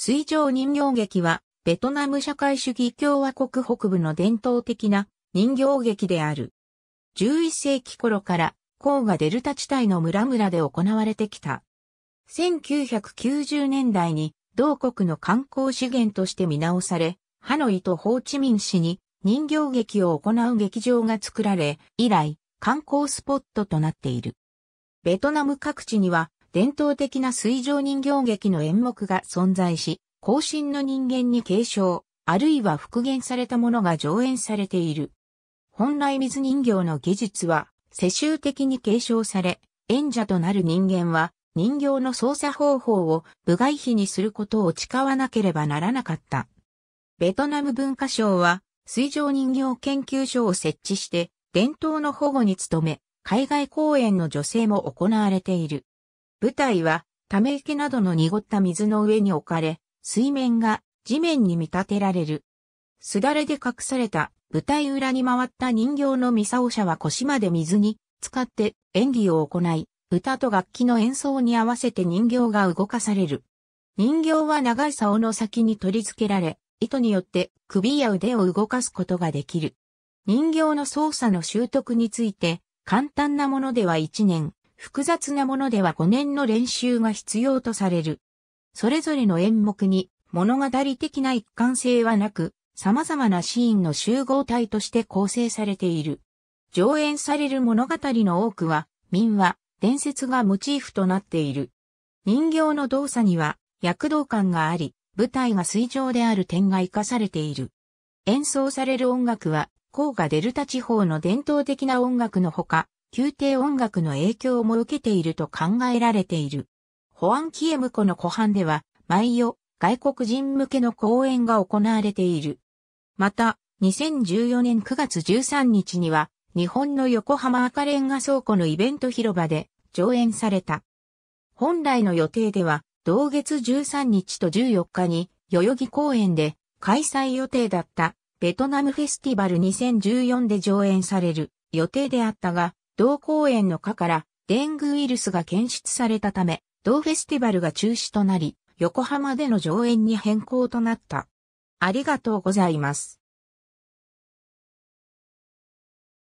水上人形劇は、ベトナム社会主義共和国北部の伝統的な人形劇である。11世紀頃から、黄河デルタ地帯の村々で行われてきた。1990年代に、同国の観光資源として見直され、ハノイとホーチミン市に人形劇を行う劇場が作られ、以来、観光スポットとなっている。ベトナム各地には、伝統的な水上人形劇の演目が存在し、後進の人間に継承、あるいは復元されたものが上演されている。本来水人形の技術は、世襲的に継承され、演者となる人間は、人形の操作方法を部外費にすることを誓わなければならなかった。ベトナム文化省は、水上人形研究所を設置して、伝統の保護に努め、海外公演の助成も行われている。舞台は、ため池などの濁った水の上に置かれ、水面が地面に見立てられる。すだれで隠された舞台裏に回った人形のミサオ社は腰まで水に使って演技を行い、歌と楽器の演奏に合わせて人形が動かされる。人形は長い竿の先に取り付けられ、糸によって首や腕を動かすことができる。人形の操作の習得について、簡単なものでは1年、複雑なものでは5年の練習が必要とされる。それぞれの演目に物語的な一貫性はなく、様々なシーンの集合体として構成されている。上演される物語の多くは、民話、伝説がモチーフとなっている。人形の動作には躍動感があり、舞台が水上である点が活かされている。演奏される音楽は、甲賀デルタ地方の伝統的な音楽のほか、宮廷音楽の影響も受けていると考えられている。ホアン・キエムコの湖畔では、毎夜、外国人向けの公演が行われている。また、2014年9月13日には、日本の横浜赤レンガ倉庫のイベント広場で上演された。本来の予定では、同月13日と14日に、代々木公園で開催予定だったベトナムフェスティバル2014で上演される予定であったが、同公園の下からデングウイルスが検出されたため、同フェスティバルが中止となり、横浜での上演に変更となった。ありがとうございます。